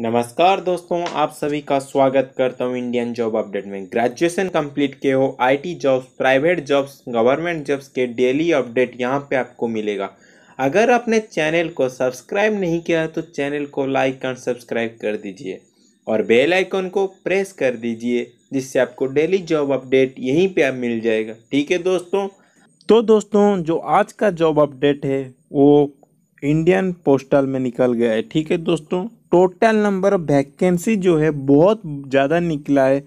नमस्कार दोस्तों आप सभी का स्वागत करता हूँ इंडियन जॉब अपडेट में ग्रेजुएशन कंप्लीट के हो IT jobs private jobs government jobs के डेली अपडेट यहाँ पे आपको मिलेगा अगर आपने चैनल को सब्सक्राइब नहीं किया है तो चैनल को लाइक एंड सब्सक्राइब कर दीजिए और बेल आइकन को प्रेस कर दीजिए जिससे आपको डेली जॉब अपडेट यहीं पर आप मिल जाएगा ठीक है दोस्तों तो दोस्तों जो आज का जॉब अपडेट है वो इंडियन पोस्टल में निकल गया है ठीक है दोस्तों टोटल नंबर ऑफ वैकेंसी जो है बहुत ज़्यादा निकला है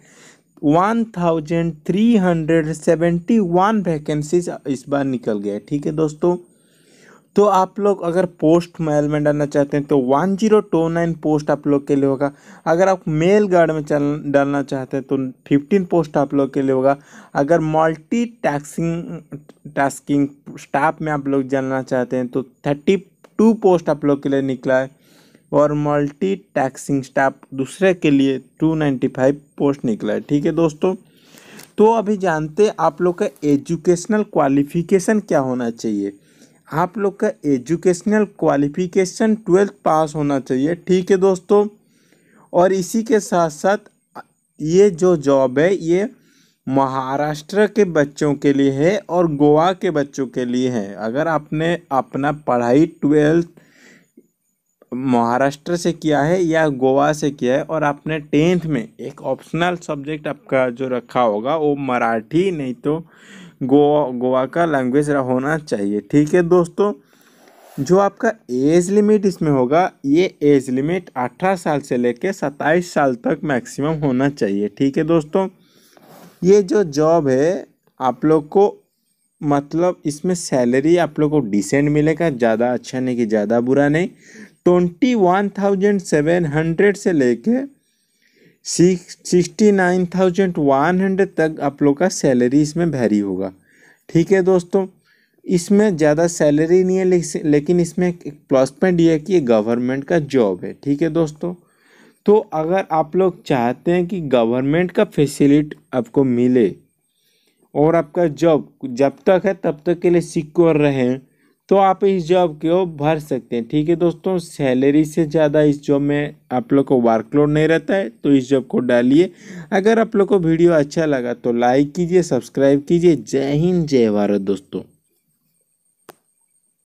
one thousand three hundred seventy one vacancies इस बार निकल गया ठीक है दोस्तों तो आप लोग अगर पोस्ट मेल में डालना चाहते हैं तो one zero two nine post आप लोग के लिए होगा अगर आप मेल गार्ड में चल डालना चाहते हैं तो फिफ्टीन पोस्ट आप लोग के लिए होगा अगर मल्टी टैक्सिंग टास्किंग स्टाफ में आप लोग जानना चाहते हैं तो थर्टी टू पोस्ट आप लोग के लिए निकला है और मल्टी टैक्सिंग स्टाफ दूसरे के लिए 295 पोस्ट निकला है ठीक है दोस्तों तो अभी जानते आप लोग का एजुकेशनल क्वालिफिकेशन क्या होना चाहिए आप लोग का एजुकेशनल क्वालिफिकेशन ट्वेल्थ पास होना चाहिए ठीक है दोस्तों और इसी के साथ साथ ये जो जॉब है ये महाराष्ट्र के बच्चों के लिए है और गोवा के बच्चों के लिए है अगर आपने अपना पढ़ाई ट्वेल्थ महाराष्ट्र से किया है या गोवा से किया है और आपने टेंथ में एक ऑप्शनल सब्जेक्ट आपका जो रखा होगा वो मराठी नहीं तो गोवा गोवा का लैंग्वेज होना चाहिए ठीक है दोस्तों जो आपका एज लिमिट इसमें होगा ये एज लिमिट अठारह साल से लेके सत्ताईस साल तक मैक्सिमम होना चाहिए ठीक है दोस्तों ये जो जॉब है आप लोग को मतलब इसमें सैलरी आप लोग को डिसेंट मिलेगा ज़्यादा अच्छा नहीं कि ज़्यादा बुरा नहीं twenty one thousand seven hundred से लेके sixty nine thousand one hundred तक आप लोग का सैलरी इसमें भैरी होगा ठीक है दोस्तों इसमें ज़्यादा सैलरी नहीं है लेकिन इसमें एक प्लस पॉइंट ये है कि ये गवर्नमेंट का जॉब है ठीक है दोस्तों तो अगर आप लोग चाहते हैं कि गवर्नमेंट का फैसिलिटी आपको मिले और आपका जॉब जब तक है तब तक के लिए सिक्योर रहें तो आप इस जॉब को भर सकते हैं ठीक है दोस्तों सैलरी से ज़्यादा इस जॉब में आप लोग को वर्कलोड नहीं रहता है तो इस जॉब को डालिए अगर आप लोग को वीडियो अच्छा लगा तो लाइक कीजिए सब्सक्राइब कीजिए जय हिंद जय भारत दोस्तों